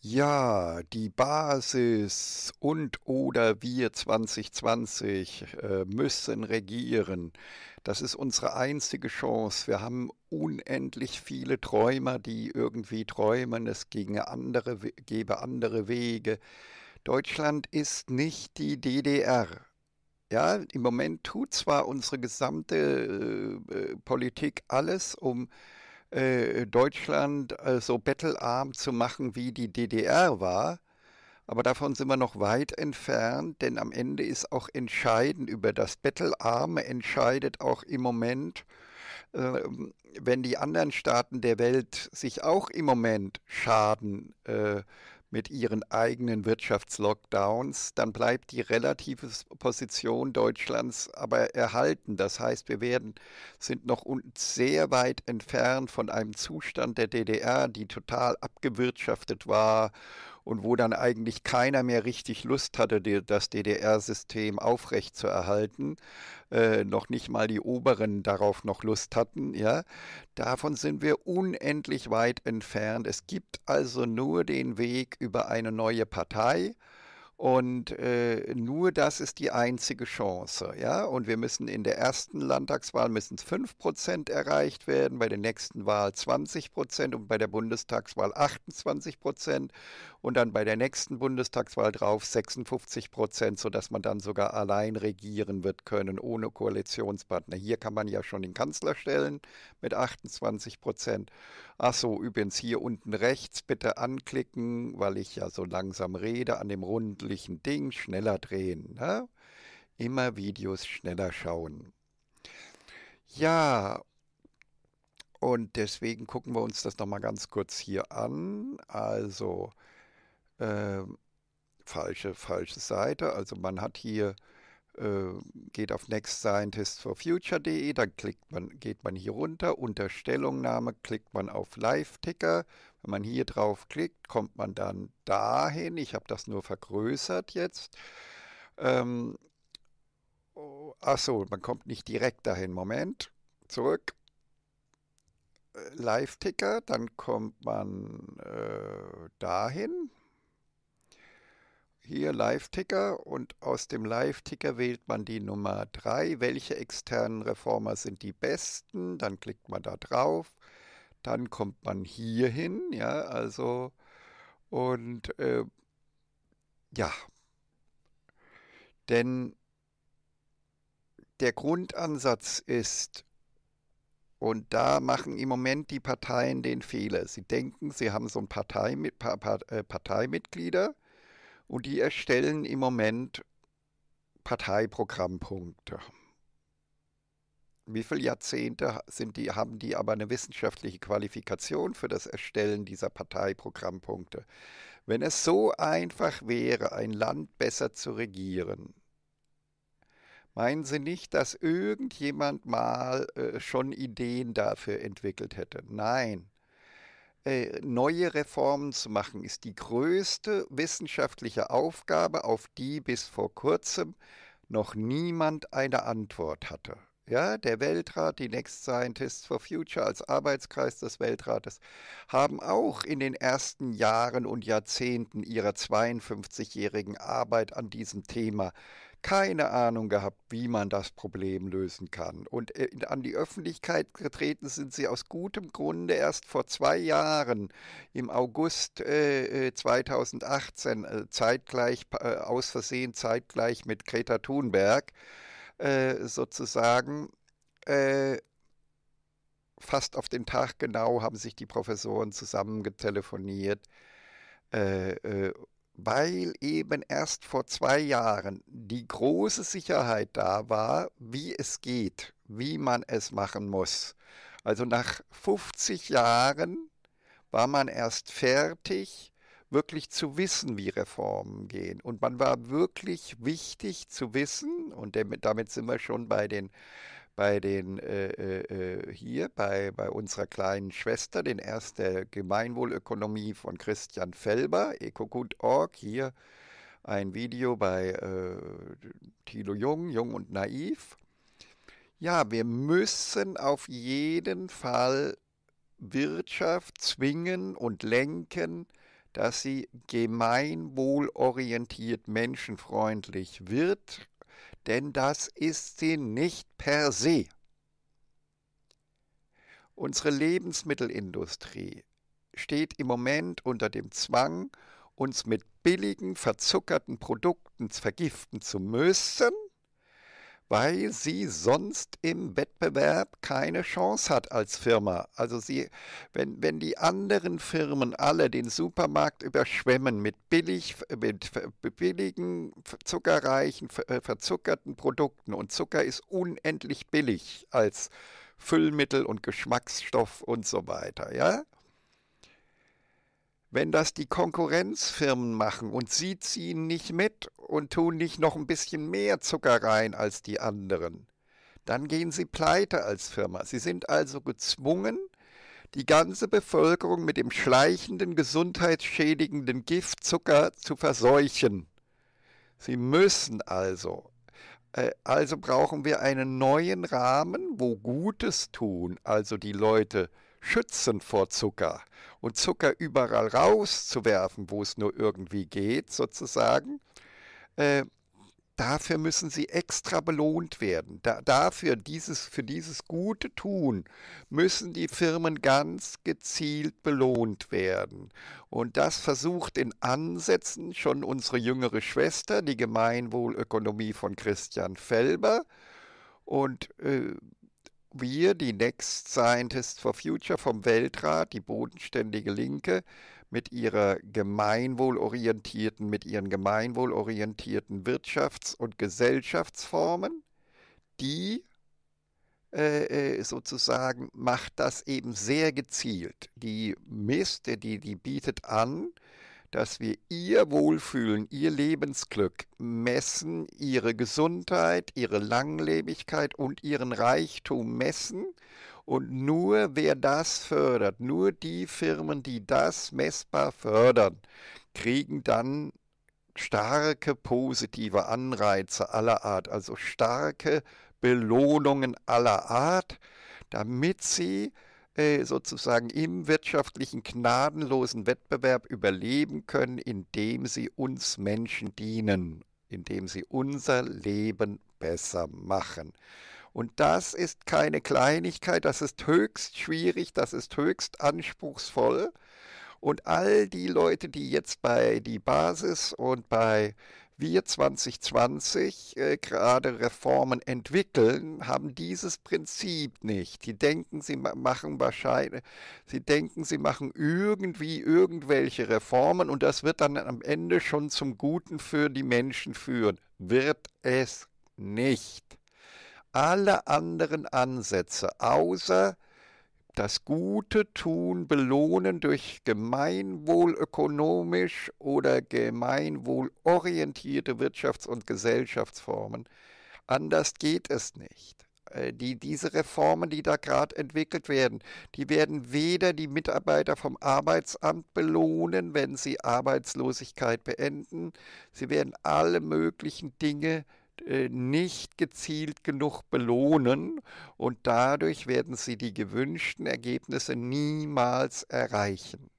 Ja, die Basis und oder wir 2020 äh, müssen regieren. Das ist unsere einzige Chance. Wir haben unendlich viele Träumer, die irgendwie träumen, es ginge andere, gäbe andere Wege. Deutschland ist nicht die DDR. Ja, im Moment tut zwar unsere gesamte äh, äh Politik alles, um äh, äh, Deutschland äh, so bettelarm zu machen, wie die DDR war. Aber davon sind wir noch weit entfernt, denn am Ende ist auch entscheidend über das Bettelarme entscheidet auch im Moment, äh, wenn die anderen Staaten der Welt sich auch im Moment Schaden äh, mit ihren eigenen Wirtschaftslockdowns, dann bleibt die relative Position Deutschlands aber erhalten. Das heißt, wir werden, sind noch sehr weit entfernt von einem Zustand der DDR, die total abgewirtschaftet war und wo dann eigentlich keiner mehr richtig Lust hatte, das DDR-System aufrechtzuerhalten, äh, noch nicht mal die Oberen darauf noch Lust hatten, ja, davon sind wir unendlich weit entfernt. Es gibt also nur den Weg über eine neue Partei. Und äh, nur das ist die einzige Chance. Ja? Und wir müssen in der ersten Landtagswahl müssen es 5% erreicht werden, bei der nächsten Wahl 20% und bei der Bundestagswahl 28% und dann bei der nächsten Bundestagswahl drauf 56 Prozent, sodass man dann sogar allein regieren wird können, ohne Koalitionspartner. Hier kann man ja schon den Kanzler stellen mit 28 Prozent. Achso, übrigens hier unten rechts bitte anklicken, weil ich ja so langsam rede, an dem rundlichen Ding schneller drehen. Ne? Immer Videos schneller schauen. Ja, und deswegen gucken wir uns das nochmal ganz kurz hier an. Also äh, falsche, falsche Seite. Also man hat hier, äh, geht auf nextscientistforfuture.de, dann klickt man, geht man hier runter, unter Stellungnahme klickt man auf Live-Ticker. Wenn man hier drauf klickt, kommt man dann dahin. Ich habe das nur vergrößert jetzt. Ähm, achso, man kommt nicht direkt dahin. Moment, zurück. Äh, Live-Ticker, dann kommt man äh, dahin, hier Live-Ticker und aus dem Live-Ticker wählt man die Nummer 3. Welche externen Reformer sind die besten? Dann klickt man da drauf. Dann kommt man hier hin, ja, also und äh, ja, denn der Grundansatz ist, und da machen im Moment die Parteien den Fehler. Sie denken, sie haben so ein Partei, äh, Parteimitglieder, und die erstellen im Moment Parteiprogrammpunkte. Wie viele Jahrzehnte die, haben die aber eine wissenschaftliche Qualifikation für das Erstellen dieser Parteiprogrammpunkte? Wenn es so einfach wäre, ein Land besser zu regieren, meinen Sie nicht, dass irgendjemand mal äh, schon Ideen dafür entwickelt hätte? Nein, äh, neue Reformen zu machen, ist die größte wissenschaftliche Aufgabe, auf die bis vor kurzem noch niemand eine Antwort hatte. Ja, der Weltrat, die Next Scientists for Future als Arbeitskreis des Weltrates haben auch in den ersten Jahren und Jahrzehnten ihrer 52-jährigen Arbeit an diesem Thema keine Ahnung gehabt, wie man das Problem lösen kann. Und äh, an die Öffentlichkeit getreten sind sie aus gutem Grunde erst vor zwei Jahren, im August äh, 2018, äh, äh, zeitgleich, äh, aus Versehen zeitgleich mit Greta Thunberg sozusagen fast auf den Tag genau haben sich die Professoren zusammengetelefoniert äh, weil eben erst vor zwei Jahren die große Sicherheit da war, wie es geht, wie man es machen muss. Also nach 50 Jahren war man erst fertig, wirklich zu wissen, wie Reformen gehen. Und man war wirklich wichtig zu wissen, und damit sind wir schon bei den bei den äh, äh, äh, hier, bei, bei unserer kleinen Schwester, den Erst der Gemeinwohlökonomie von Christian Felber, ecogut.org, hier ein Video bei äh, Thilo Jung, Jung und Naiv. Ja, wir müssen auf jeden Fall Wirtschaft zwingen und lenken, dass sie gemeinwohlorientiert menschenfreundlich wird denn das ist sie nicht per se. Unsere Lebensmittelindustrie steht im Moment unter dem Zwang, uns mit billigen, verzuckerten Produkten vergiften zu müssen, weil sie sonst im Wettbewerb keine Chance hat als Firma. Also sie, wenn, wenn die anderen Firmen alle den Supermarkt überschwemmen mit, billig, mit billigen, zuckerreichen, äh, verzuckerten Produkten und Zucker ist unendlich billig als Füllmittel und Geschmacksstoff und so weiter, ja? wenn das die Konkurrenzfirmen machen und sie ziehen nicht mit und tun nicht noch ein bisschen mehr Zucker rein als die anderen, dann gehen sie pleite als Firma. Sie sind also gezwungen, die ganze Bevölkerung mit dem schleichenden, gesundheitsschädigenden Gift Zucker zu verseuchen. Sie müssen also. Äh, also brauchen wir einen neuen Rahmen, wo Gutes tun, also die Leute äh, schützen vor Zucker und Zucker überall rauszuwerfen, wo es nur irgendwie geht, sozusagen, äh, dafür müssen sie extra belohnt werden. Da, dafür, dieses, für dieses gute Tun, müssen die Firmen ganz gezielt belohnt werden. Und das versucht in Ansätzen schon unsere jüngere Schwester, die Gemeinwohlökonomie von Christian Felber. Und äh, wir, die Next Scientists for Future vom Weltrat, die bodenständige Linke, mit ihrer gemeinwohlorientierten, mit ihren gemeinwohlorientierten Wirtschafts- und Gesellschaftsformen, die äh, äh sozusagen macht das eben sehr gezielt. Die misst, die, die bietet an, dass wir ihr Wohlfühlen, ihr Lebensglück messen, ihre Gesundheit, ihre Langlebigkeit und ihren Reichtum messen. Und nur wer das fördert, nur die Firmen, die das messbar fördern, kriegen dann starke positive Anreize aller Art, also starke Belohnungen aller Art, damit sie sozusagen im wirtschaftlichen gnadenlosen Wettbewerb überleben können, indem sie uns Menschen dienen, indem sie unser Leben besser machen. Und das ist keine Kleinigkeit, das ist höchst schwierig, das ist höchst anspruchsvoll. Und all die Leute, die jetzt bei die Basis und bei wir 2020 äh, gerade Reformen entwickeln, haben dieses Prinzip nicht. Die denken, sie machen wahrscheinlich, sie denken, sie machen irgendwie irgendwelche Reformen und das wird dann am Ende schon zum Guten für die Menschen führen. Wird es nicht. Alle anderen Ansätze außer das Gute tun, belohnen durch gemeinwohlökonomisch oder gemeinwohlorientierte Wirtschafts- und Gesellschaftsformen. Anders geht es nicht. Äh, die, diese Reformen, die da gerade entwickelt werden, die werden weder die Mitarbeiter vom Arbeitsamt belohnen, wenn sie Arbeitslosigkeit beenden, sie werden alle möglichen Dinge äh, äh, nicht gezielt genug belohnen und dadurch werden sie die gewünschten Ergebnisse niemals erreichen,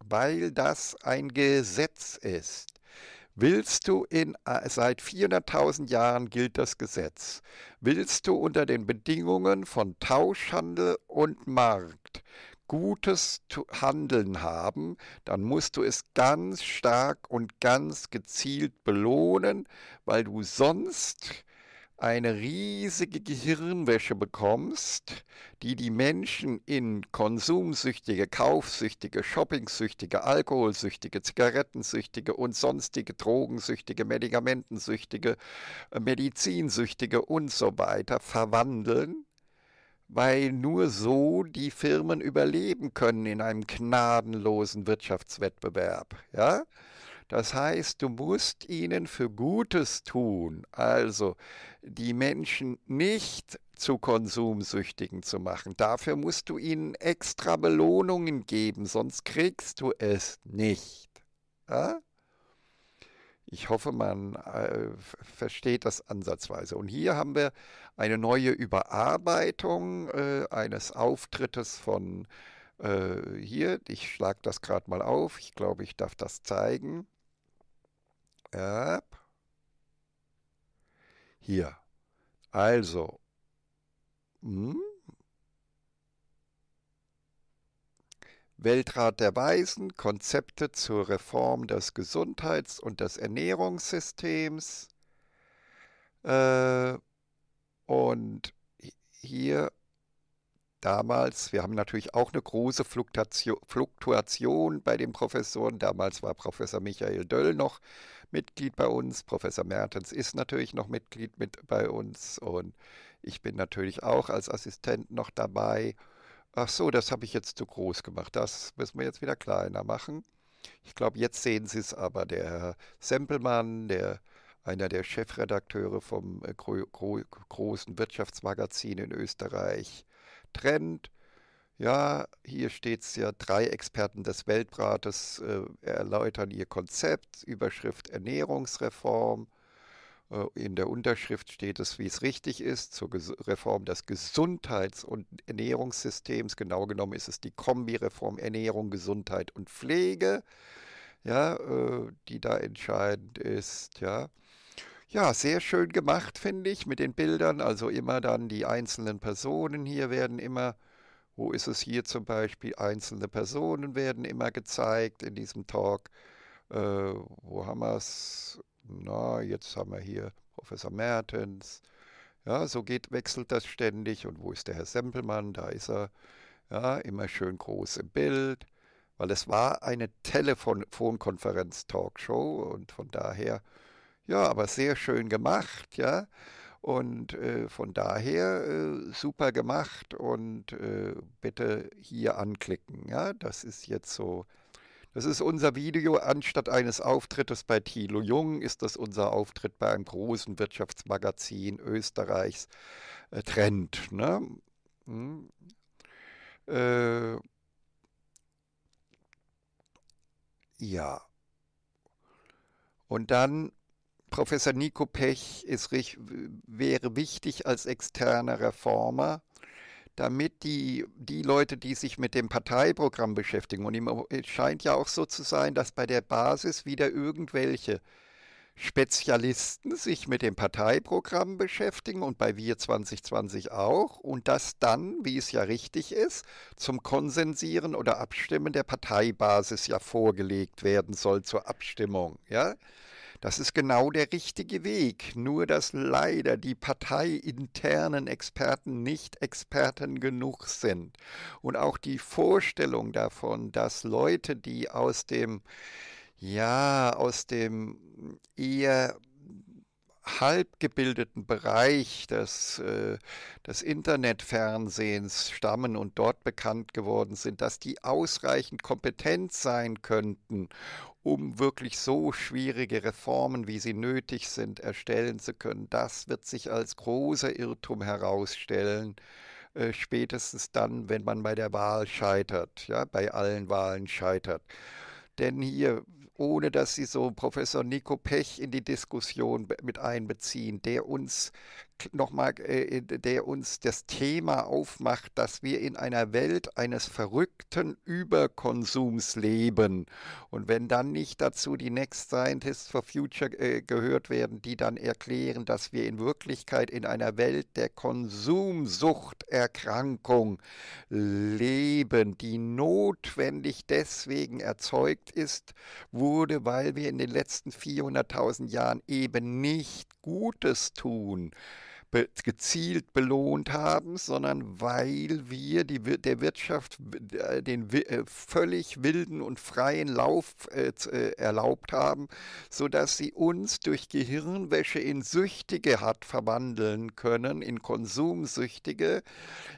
weil das ein Gesetz ist. Willst du in, äh, seit 400.000 Jahren gilt das Gesetz, willst du unter den Bedingungen von Tauschhandel und Markt gutes Handeln haben, dann musst du es ganz stark und ganz gezielt belohnen, weil du sonst eine riesige Gehirnwäsche bekommst, die die Menschen in konsumsüchtige, kaufsüchtige, shoppingsüchtige, alkoholsüchtige, zigarettensüchtige und sonstige drogensüchtige, medikamentensüchtige, äh, medizinsüchtige und so weiter verwandeln weil nur so die Firmen überleben können in einem gnadenlosen Wirtschaftswettbewerb. Ja? Das heißt, du musst ihnen für Gutes tun, also die Menschen nicht zu Konsumsüchtigen zu machen. Dafür musst du ihnen extra Belohnungen geben, sonst kriegst du es nicht. Ja? Ich hoffe, man äh, versteht das ansatzweise. Und hier haben wir eine neue Überarbeitung äh, eines Auftrittes von äh, hier. Ich schlage das gerade mal auf. Ich glaube, ich darf das zeigen. Ja. Hier. Also. Hm? Weltrat der Weisen, Konzepte zur Reform des Gesundheits- und des Ernährungssystems. Äh, und hier damals, wir haben natürlich auch eine große Fluktuation, Fluktuation bei den Professoren. Damals war Professor Michael Döll noch Mitglied bei uns. Professor Mertens ist natürlich noch Mitglied mit bei uns und ich bin natürlich auch als Assistent noch dabei. Ach so, das habe ich jetzt zu groß gemacht. Das müssen wir jetzt wieder kleiner machen. Ich glaube, jetzt sehen Sie es aber. Der Herr Sempelmann, der, einer der Chefredakteure vom äh, gro gro großen Wirtschaftsmagazin in Österreich, Trend. Ja, hier steht es ja, drei Experten des Weltrates äh, erläutern ihr Konzept, Überschrift Ernährungsreform. Äh, in der Unterschrift steht es, wie es richtig ist, zur Reform des Gesundheits- und Ernährungssystems. Genau genommen ist es die Kombi-Reform Ernährung, Gesundheit und Pflege, ja, äh, die da entscheidend ist, ja. Ja, sehr schön gemacht, finde ich, mit den Bildern. Also immer dann die einzelnen Personen hier werden immer, wo ist es hier zum Beispiel, einzelne Personen werden immer gezeigt in diesem Talk. Äh, wo haben wir es? na, jetzt haben wir hier Professor Mertens. Ja, so geht, wechselt das ständig. Und wo ist der Herr Sempelmann? Da ist er. Ja, immer schön groß im Bild. Weil es war eine Telefonkonferenz-Talkshow und von daher, ja, aber sehr schön gemacht, ja. Und äh, von daher äh, super gemacht und äh, bitte hier anklicken, ja. Das ist jetzt so das ist unser Video anstatt eines Auftrittes bei Thilo Jung, ist das unser Auftritt bei einem großen Wirtschaftsmagazin Österreichs äh, Trend. Ne? Hm. Äh, ja. Und dann Professor Nico Pech ist, wäre wichtig als externer Reformer damit die, die Leute, die sich mit dem Parteiprogramm beschäftigen, und es scheint ja auch so zu sein, dass bei der Basis wieder irgendwelche Spezialisten sich mit dem Parteiprogramm beschäftigen und bei Wir 2020 auch und das dann, wie es ja richtig ist, zum Konsensieren oder Abstimmen der Parteibasis ja vorgelegt werden soll zur Abstimmung. Ja? Das ist genau der richtige Weg, nur dass leider die parteiinternen Experten nicht Experten genug sind. Und auch die Vorstellung davon, dass Leute, die aus dem, ja, aus dem eher halbgebildeten Bereich des, äh, des Internetfernsehens stammen und dort bekannt geworden sind, dass die ausreichend kompetent sein könnten, um wirklich so schwierige Reformen, wie sie nötig sind, erstellen zu können. Das wird sich als großer Irrtum herausstellen, äh, spätestens dann, wenn man bei der Wahl scheitert, ja, bei allen Wahlen scheitert. Denn hier ohne dass sie so Professor Nico Pech in die Diskussion mit einbeziehen, der uns nochmal, äh, der uns das Thema aufmacht, dass wir in einer Welt eines verrückten Überkonsums leben. Und wenn dann nicht dazu die Next Scientists for Future äh, gehört werden, die dann erklären, dass wir in Wirklichkeit in einer Welt der Konsumsuchterkrankung leben, die notwendig deswegen erzeugt ist, wurde, weil wir in den letzten 400.000 Jahren eben nicht Gutes tun be gezielt belohnt haben, sondern weil wir die, der Wirtschaft äh, den äh, völlig wilden und freien Lauf äh, äh erlaubt haben, sodass sie uns durch Gehirnwäsche in Süchtige hat verwandeln können, in Konsumsüchtige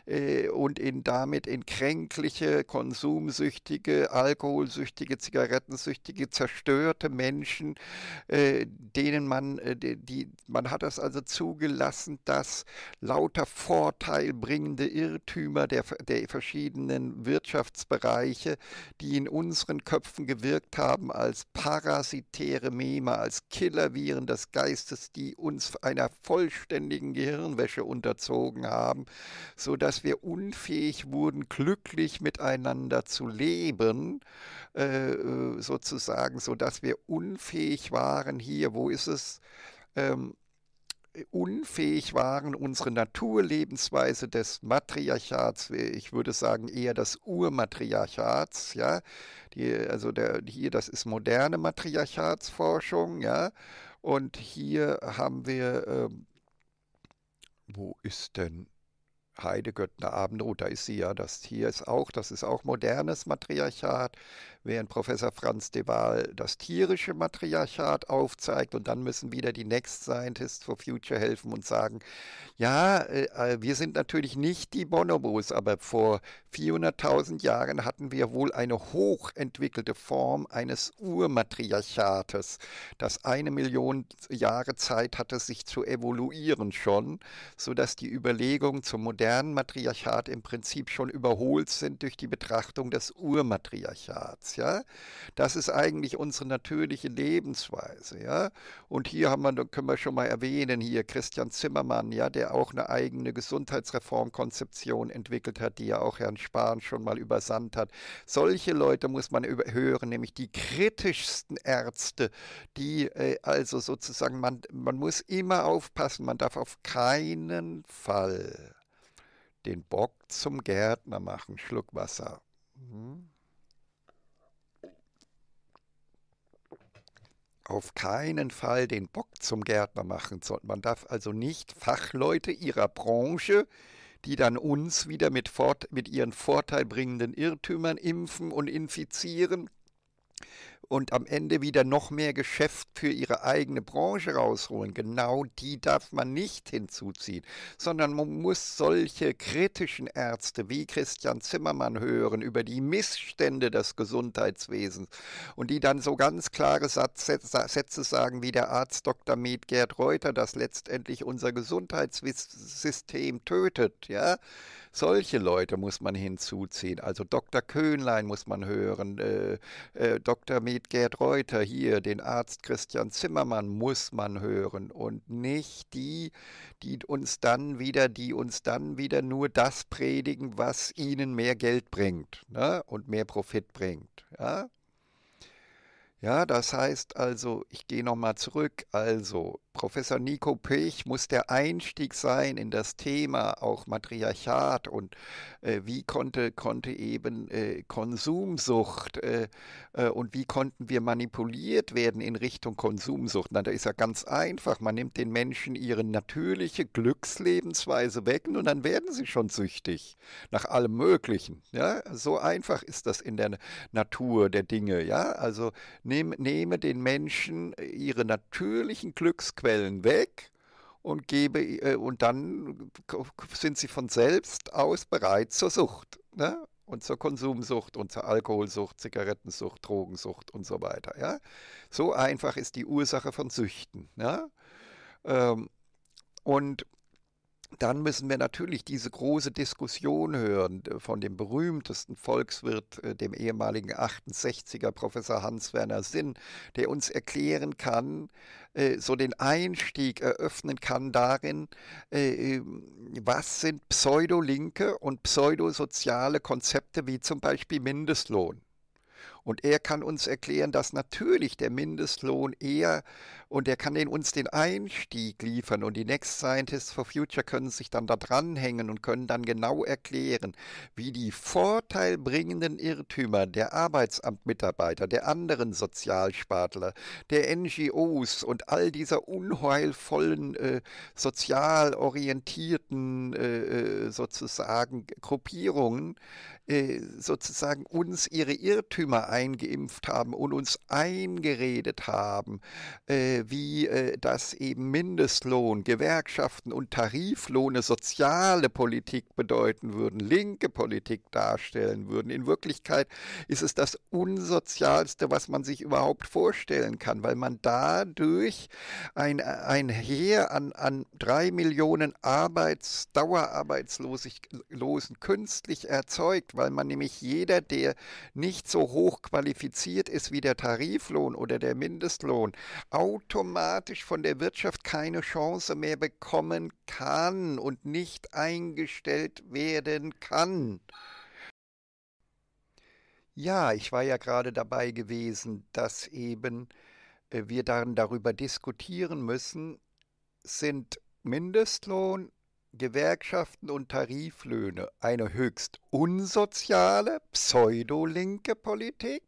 äh, und in damit in kränkliche, konsumsüchtige, alkoholsüchtige, zigarettensüchtige, zerstörte Menschen, äh, denen man, die, man hat das also zugelassen, dass lauter vorteilbringende Irrtümer der, der verschiedenen Wirtschaftsbereiche, die in unseren Köpfen gewirkt haben als parasitäre Meme, als Killerviren des Geistes, die uns einer vollständigen Gehirnwäsche unterzogen haben, sodass wir unfähig wurden, glücklich miteinander zu leben, äh, äh sozusagen, sodass wir unfähig waren, hier, wo ist es, ähm, unfähig waren, unsere Naturlebensweise des Matriarchats, äh, ich würde sagen eher des Urmatriarchats, ja, die, also der, hier, das ist moderne Matriarchatsforschung, ja, und hier haben wir, ähm, wo ist denn Heidegöttner Abendrot, da ist sie ja, das hier ist auch, das ist auch modernes Matriarchat während Professor Franz de Waal das tierische Matriarchat aufzeigt und dann müssen wieder die Next Scientists for Future helfen und sagen, ja, äh, äh wir sind natürlich nicht die Bonobos, aber vor 400.000 Jahren hatten wir wohl eine hochentwickelte Form eines Urmatriarchates, das eine Million Jahre Zeit hatte, sich zu evoluieren schon, sodass die Überlegungen zum modernen Matriarchat im Prinzip schon überholt sind durch die Betrachtung des Urmatriarchats ja. Das ist eigentlich unsere natürliche Lebensweise, ja. Und hier haben wir, können wir schon mal erwähnen, hier Christian Zimmermann, ja, der auch eine eigene Gesundheitsreformkonzeption entwickelt hat, die ja auch Herrn Spahn schon mal übersandt hat. Solche Leute muss man hören, nämlich die kritischsten Ärzte, die äh, also sozusagen, man, man muss immer aufpassen, man darf auf keinen Fall den Bock zum Gärtner machen, Schluck Wasser. Mhm. auf keinen Fall den Bock zum Gärtner machen, sondern man darf also nicht Fachleute ihrer Branche, die dann uns wieder mit, fort, mit ihren vorteilbringenden Irrtümern impfen und infizieren, und am Ende wieder noch mehr Geschäft für ihre eigene Branche rausholen. Genau die darf man nicht hinzuziehen, sondern man muss solche kritischen Ärzte wie Christian Zimmermann hören über die Missstände des Gesundheitswesens und die dann so ganz klare Sätze sagen, wie der Arzt Dr. Med Gerd Reuter, dass letztendlich unser Gesundheitssystem tötet, ja. Solche Leute muss man hinzuziehen. Also Dr. Köhnlein muss man hören, äh, äh, Dr. Med Gerd Reuter hier, den Arzt Christian Zimmermann muss man hören und nicht die, die uns dann wieder, die uns dann wieder nur das predigen, was ihnen mehr Geld bringt ne? und mehr Profit bringt. Ja? Ja, das heißt also, ich gehe nochmal zurück. Also, Professor Nico Pech muss der Einstieg sein in das Thema auch Matriarchat und äh, wie konnte, konnte eben äh, Konsumsucht äh, äh, und wie konnten wir manipuliert werden in Richtung Konsumsucht. Na, da ist ja ganz einfach. Man nimmt den Menschen ihre natürliche Glückslebensweise weg und dann werden sie schon süchtig nach allem Möglichen. Ja, so einfach ist das in der Natur der Dinge. Ja, also nicht nehme den Menschen äh, ihre natürlichen Glücksquellen weg und gebe äh, und dann sind sie von selbst aus bereit zur Sucht ne? und zur Konsumsucht und zur Alkoholsucht, Zigarettensucht, Drogensucht und so weiter. Ja? So einfach ist die Ursache von Süchten. Ne? Ähm, und dann müssen wir natürlich diese große Diskussion hören äh, von dem berühmtesten Volkswirt, äh, dem ehemaligen 68er Professor Hans-Werner Sinn, der uns erklären kann, äh, so den Einstieg eröffnen kann darin, ähm, was sind pseudolinke und pseudosoziale Konzepte wie zum Beispiel Mindestlohn. Und er kann uns erklären, dass natürlich der Mindestlohn eher und er kann den, uns den Einstieg liefern und die Next Scientists for Future können sich dann da dranhängen und können dann genau erklären, wie die vorteilbringenden Irrtümer der Arbeitsamtmitarbeiter, der anderen Sozialspartler, der NGOs und all dieser unheilvollen, äh, sozial orientierten äh, äh, sozusagen Gruppierungen äh, sozusagen uns ihre Irrtümer eingeimpft haben und uns eingeredet haben, äh, wie äh, das eben Mindestlohn, Gewerkschaften und Tariflohne soziale Politik bedeuten würden, linke Politik darstellen würden. In Wirklichkeit ist es das Unsozialste, was man sich überhaupt vorstellen kann, weil man dadurch ein, ein Heer an, an drei Millionen Arbeits, Dauerarbeitslosen künstlich erzeugt, weil man nämlich jeder, der nicht so hoch qualifiziert ist wie der Tariflohn oder der Mindestlohn, automatisch von der Wirtschaft keine Chance mehr bekommen kann und nicht eingestellt werden kann. Ja, ich war ja gerade dabei gewesen, dass eben äh, wir dann darüber diskutieren müssen, sind Mindestlohn Gewerkschaften und Tariflöhne eine höchst unsoziale, pseudolinke Politik,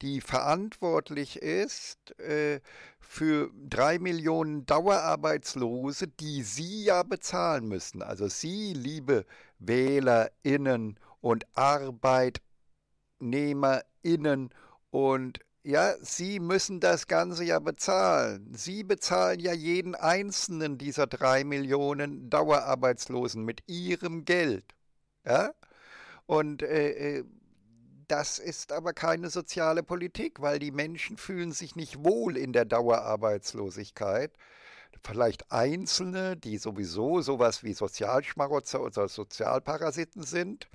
die verantwortlich ist äh, für drei Millionen Dauerarbeitslose, die Sie ja bezahlen müssen. Also Sie, liebe WählerInnen und ArbeitnehmerInnen und ja, Sie müssen das Ganze ja bezahlen. Sie bezahlen ja jeden einzelnen dieser drei Millionen Dauerarbeitslosen mit Ihrem Geld. Ja? Und äh, äh, das ist aber keine soziale Politik, weil die Menschen fühlen sich nicht wohl in der Dauerarbeitslosigkeit. Vielleicht Einzelne, die sowieso sowas wie Sozialschmarotzer oder Sozialparasiten sind.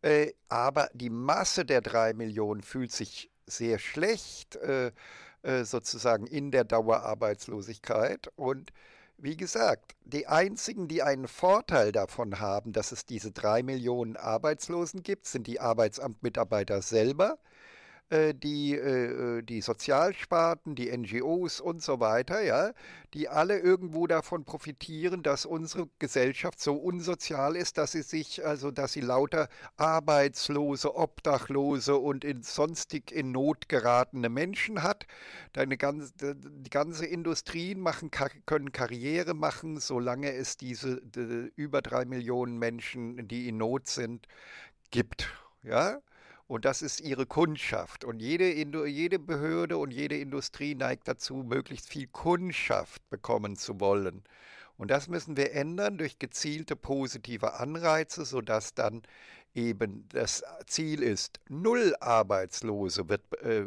Äh, aber die Masse der drei Millionen fühlt sich sehr schlecht äh, äh, sozusagen in der Dauerarbeitslosigkeit. Und wie gesagt, die einzigen, die einen Vorteil davon haben, dass es diese drei Millionen Arbeitslosen gibt, sind die Arbeitsamtmitarbeiter selber äh, die, äh, äh, die Sozialsparten, die NGOs und so weiter, ja, die alle irgendwo davon profitieren, dass unsere Gesellschaft so unsozial ist, dass sie sich, also dass sie lauter Arbeitslose, Obdachlose und in, sonstig in Not geratene Menschen hat. Deine ganze, die ganze Industrien machen, können Karriere machen, solange es diese die über drei Millionen Menschen, die in Not sind, gibt. Ja, und das ist ihre Kundschaft. Und jede, jede Behörde und jede Industrie neigt dazu, möglichst viel Kundschaft bekommen zu wollen. Und das müssen wir ändern durch gezielte positive Anreize, sodass dann eben das Ziel ist, null Arbeitslose wird, äh,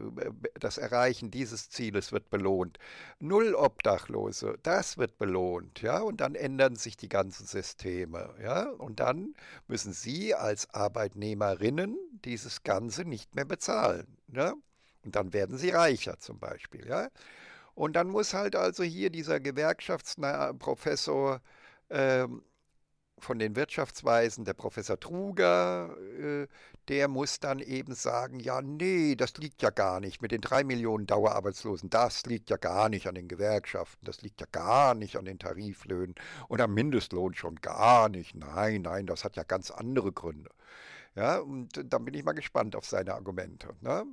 das Erreichen dieses Zieles wird belohnt, null Obdachlose, das wird belohnt, ja, und dann ändern sich die ganzen Systeme, ja, und dann müssen Sie als Arbeitnehmerinnen dieses Ganze nicht mehr bezahlen, ja, ne? und dann werden Sie reicher zum Beispiel, ja. Und dann muss halt also hier dieser Gewerkschaftsprofessor ähm, von den Wirtschaftsweisen, der Professor Truger, äh, der muss dann eben sagen, ja, nee, das liegt ja gar nicht mit den drei Millionen Dauerarbeitslosen, das liegt ja gar nicht an den Gewerkschaften, das liegt ja gar nicht an den Tariflöhnen und am Mindestlohn schon gar nicht. Nein, nein, das hat ja ganz andere Gründe. Ja, und äh, dann bin ich mal gespannt auf seine Argumente. Ne?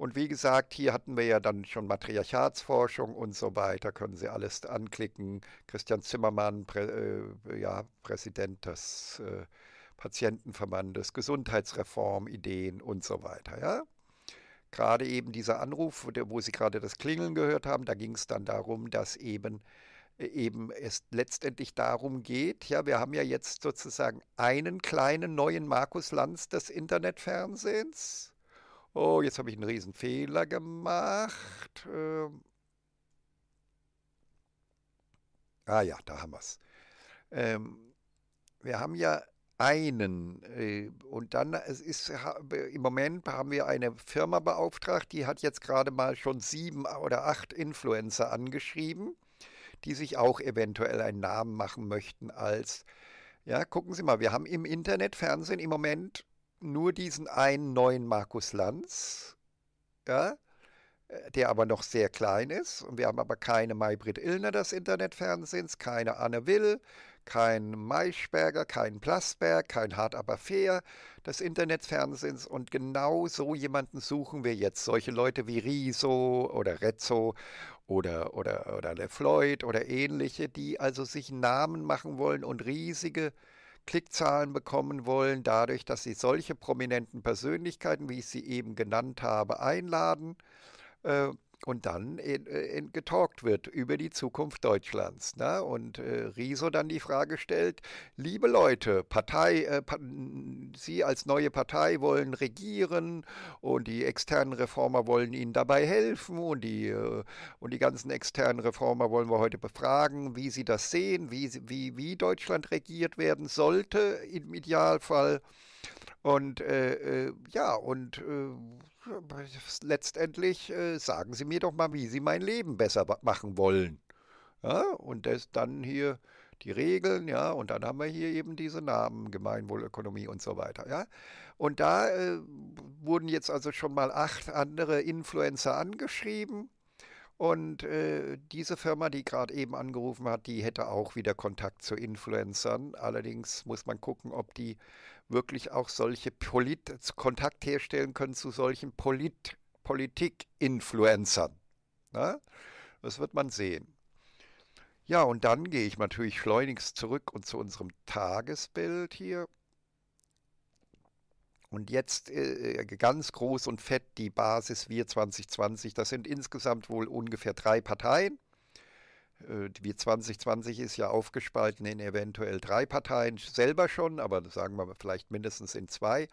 Und wie gesagt, hier hatten wir ja dann schon Matriarchatsforschung und so weiter, können Sie alles anklicken. Christian Zimmermann, Prä, äh, ja, Präsident des äh, Patientenverbandes, Gesundheitsreform, Ideen und so weiter. Ja? Gerade eben dieser Anruf, wo Sie gerade das Klingeln gehört haben, da ging es dann darum, dass eben eben es letztendlich darum geht, ja, wir haben ja jetzt sozusagen einen kleinen neuen Markus Lanz des Internetfernsehens, Oh, jetzt habe ich einen riesen Fehler gemacht. Ähm ah ja, da haben wir es. Ähm, wir haben ja einen äh, und dann äh, es ist im Moment haben wir eine Firma beauftragt, die hat jetzt gerade mal schon sieben oder acht Influencer angeschrieben, die sich auch eventuell einen Namen machen möchten als ja, gucken Sie mal, wir haben im Internet Fernsehen im Moment nur diesen einen neuen Markus Lanz, ja, äh, der aber noch sehr klein ist. Und wir haben aber keine Maybrit Illner des Internetfernsehens, keine Anne Will, keinen Maischberger, keinen Plasberg, kein Hart aber fair des Internetfernsehens. Und genau so jemanden suchen wir jetzt. Solche Leute wie Riso oder Rezzo oder, oder, oder LeFloid oder ähnliche, die also sich Namen machen wollen und riesige Klickzahlen bekommen wollen, dadurch, dass sie solche prominenten Persönlichkeiten, wie ich sie eben genannt habe, einladen. Äh, und dann in, äh, in, getalkt wird über die Zukunft Deutschlands. Ne? Und äh, Riso dann die Frage stellt, liebe Leute, Partei, äh, pa Sie als neue Partei wollen regieren und die externen Reformer wollen Ihnen dabei helfen und die, äh, und die ganzen externen Reformer wollen wir heute befragen, wie Sie das sehen, wie, wie, wie Deutschland regiert werden sollte im Idealfall. Und äh, äh, ja, und äh, letztendlich äh, sagen Sie mir doch mal, wie Sie mein Leben besser machen wollen. Ja, und das dann hier die Regeln, ja, und dann haben wir hier eben diese Namen, Gemeinwohlökonomie und so weiter, ja. Und da äh, wurden jetzt also schon mal acht andere Influencer angeschrieben. Und äh, diese Firma, die gerade eben angerufen hat, die hätte auch wieder Kontakt zu Influencern. Allerdings muss man gucken, ob die wirklich auch solche Polit Kontakt herstellen können zu solchen Polit Politik-Influencern. Ne? Das wird man sehen. Ja, und dann gehe ich natürlich schleunigst zurück und zu unserem Tagesbild hier. Und jetzt äh, ganz groß und fett die Basis Wir 2020. Das sind insgesamt wohl ungefähr drei Parteien. Äh, wie 2020 ist ja aufgespalten in eventuell drei Parteien selber schon, aber sagen wir mal vielleicht mindestens in zwei.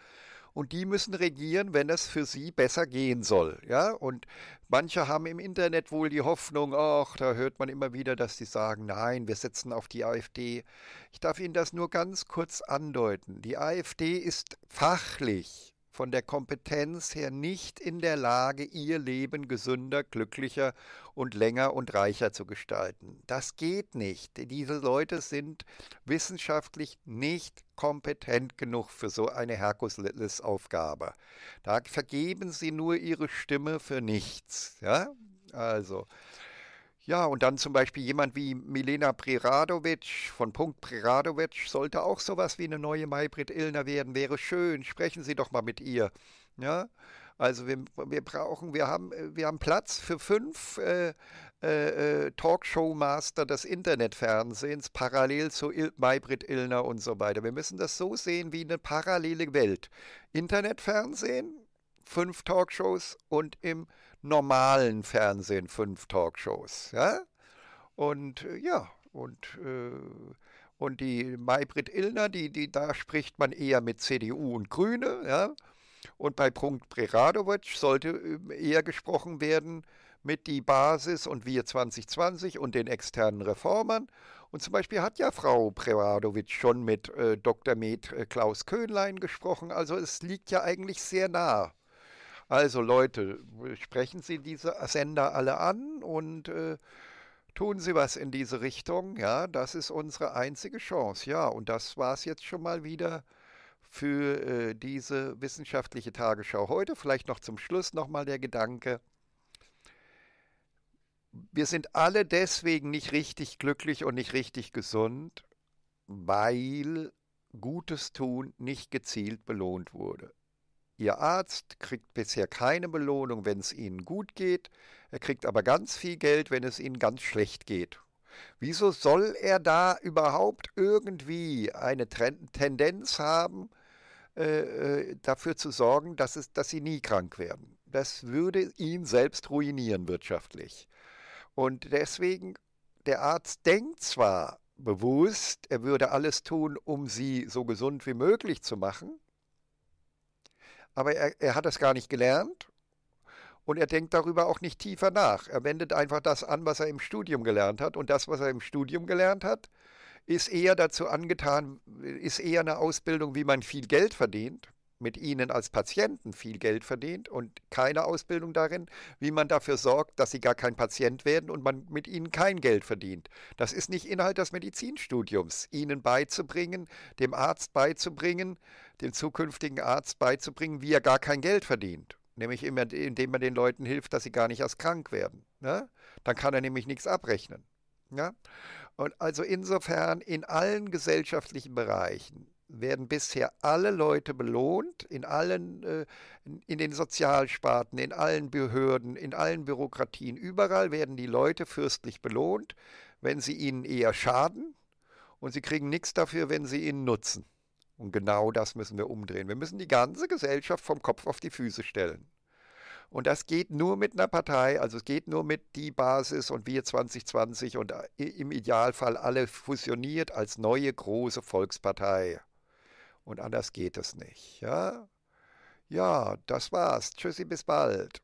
Und die müssen regieren, wenn es für sie besser gehen soll. Ja? Und manche haben im Internet wohl die Hoffnung, ach, da hört man immer wieder, dass sie sagen, nein, wir setzen auf die AfD. Ich darf Ihnen das nur ganz kurz andeuten. Die AfD ist fachlich von der Kompetenz her nicht in der Lage, ihr Leben gesünder, glücklicher und länger und reicher zu gestalten. Das geht nicht. Diese Leute sind wissenschaftlich nicht kompetent genug für so eine Herkulesaufgabe. Da vergeben sie nur ihre Stimme für nichts. Ja? Also, ja, und dann zum Beispiel jemand wie Milena Preradovic von Punkt Preradovic sollte auch sowas wie eine neue Maybrit Illner werden. Wäre schön, sprechen Sie doch mal mit ihr. Ja, also wir, wir brauchen, wir haben, wir haben Platz für fünf äh, äh, äh Talkshow-Master des Internetfernsehens parallel zu Il Maybrit Illner und so weiter. Wir müssen das so sehen wie eine parallele Welt. Internetfernsehen fünf Talkshows und im normalen Fernsehen fünf Talkshows. Ja? Und äh, ja, und, äh, und die Maybrit Illner, die, die, da spricht man eher mit CDU und Grüne. Ja? Und bei Punkt Preradovic sollte ähm, eher gesprochen werden mit die Basis und wir 2020 und den externen Reformern. Und zum Beispiel hat ja Frau Preradovic schon mit äh, Dr. Med äh, Klaus Köhnlein gesprochen. Also es liegt ja eigentlich sehr nah. Also Leute, sprechen Sie diese Sender alle an und äh, tun Sie was in diese Richtung. Ja, das ist unsere einzige Chance. Ja, und das war es jetzt schon mal wieder für äh, diese wissenschaftliche Tagesschau heute. Vielleicht noch zum Schluss nochmal der Gedanke. Wir sind alle deswegen nicht richtig glücklich und nicht richtig gesund, weil Gutes tun nicht gezielt belohnt wurde. Ihr Arzt kriegt bisher keine Belohnung, wenn es Ihnen gut geht, er kriegt aber ganz viel Geld, wenn es Ihnen ganz schlecht geht. Wieso soll er da überhaupt irgendwie eine Tendenz haben, äh, äh, dafür zu sorgen, dass, es, dass Sie nie krank werden? Das würde ihn selbst ruinieren wirtschaftlich. Und deswegen, der Arzt denkt zwar bewusst, er würde alles tun, um Sie so gesund wie möglich zu machen, aber er, er hat das gar nicht gelernt und er denkt darüber auch nicht tiefer nach. Er wendet einfach das an, was er im Studium gelernt hat. Und das, was er im Studium gelernt hat, ist eher dazu angetan, ist eher eine Ausbildung, wie man viel Geld verdient, mit ihnen als Patienten viel Geld verdient und keine Ausbildung darin, wie man dafür sorgt, dass sie gar kein Patient werden und man mit ihnen kein Geld verdient. Das ist nicht Inhalt des Medizinstudiums, ihnen beizubringen, dem Arzt beizubringen, dem zukünftigen Arzt beizubringen, wie er gar kein Geld verdient. Nämlich immer, indem man den Leuten hilft, dass sie gar nicht erst krank werden. Ne? Dann kann er nämlich nichts abrechnen. Ja? Und also insofern in allen gesellschaftlichen Bereichen werden bisher alle Leute belohnt, in allen, äh, in den Sozialsparten, in allen Behörden, in allen Bürokratien, überall werden die Leute fürstlich belohnt, wenn sie ihnen eher schaden und sie kriegen nichts dafür, wenn sie ihnen nutzen. Und genau das müssen wir umdrehen. Wir müssen die ganze Gesellschaft vom Kopf auf die Füße stellen. Und das geht nur mit einer Partei, also es geht nur mit die Basis und wir 2020 und äh, im Idealfall alle fusioniert als neue große Volkspartei und anders geht es nicht. Ja, ja das war's. Tschüssi, bis bald.